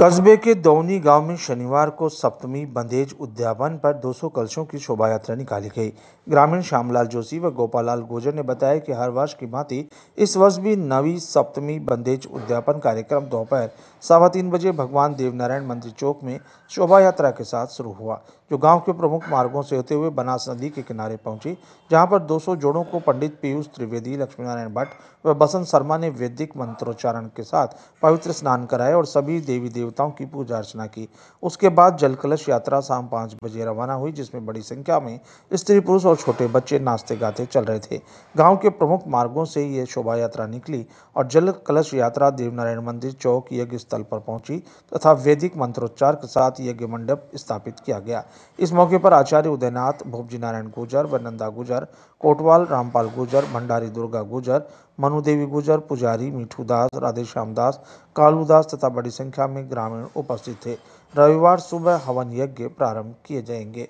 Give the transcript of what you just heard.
कस्बे के दौनी गांव में शनिवार को सप्तमी बंदेज उद्यापन पर 200 कलशों की शोभा यात्रा निकाली गई ग्रामीण श्यामलाल जोशी व गोपालाल गुर्जर ने बताया कि हर वर्ष की भांति इस वर्ष भी नवी सप्तमी बंदेज उद्यापन कार्यक्रम दोपहर सवा तीन बजे भगवान देवनारायण मंदिर चौक में शोभा यात्रा के साथ शुरू हुआ जो गांव के प्रमुख मार्गों से होते हुए बनास नदी के किनारे पहुंची जहां पर 200 जोड़ों को पंडित पीयूष त्रिवेदी लक्ष्मीनारायण भट्ट व बसंत शर्मा ने वैदिक मंत्रोच्चारण के साथ पवित्र स्नान कराया और सभी देवी देव देवताओं की पूजा अर्चना की उसके बाद जल कलश यात्रा शाम पाँच बजे रवाना हुई जिसमें बड़ी संख्या में स्त्री पुरुष और छोटे बच्चे नाचते गाते चल रहे थे गांव के प्रमुख मार्गों से ये शोभा यात्रा निकली और जल कलश यात्रा देवनारायण मंदिर चौक यज्ञ स्थल पर पहुंची तथा वैदिक मंत्रोच्चार के साथ यज्ञ मंडप स्थापित किया गया इस मौके पर आचार्य उदयनाथ भोपजी नारायण गुजर व नंदा गुजर कोटवाल रामपाल गुजर भंडारी दुर्गा गुजर मनुदेवी गुजर पुजारी मीठू दास राधेश्याम दास कालू दास तथा बड़ी संख्या में ग्रामीण उपस्थित थे रविवार सुबह हवन यज्ञ प्रारंभ किए जाएंगे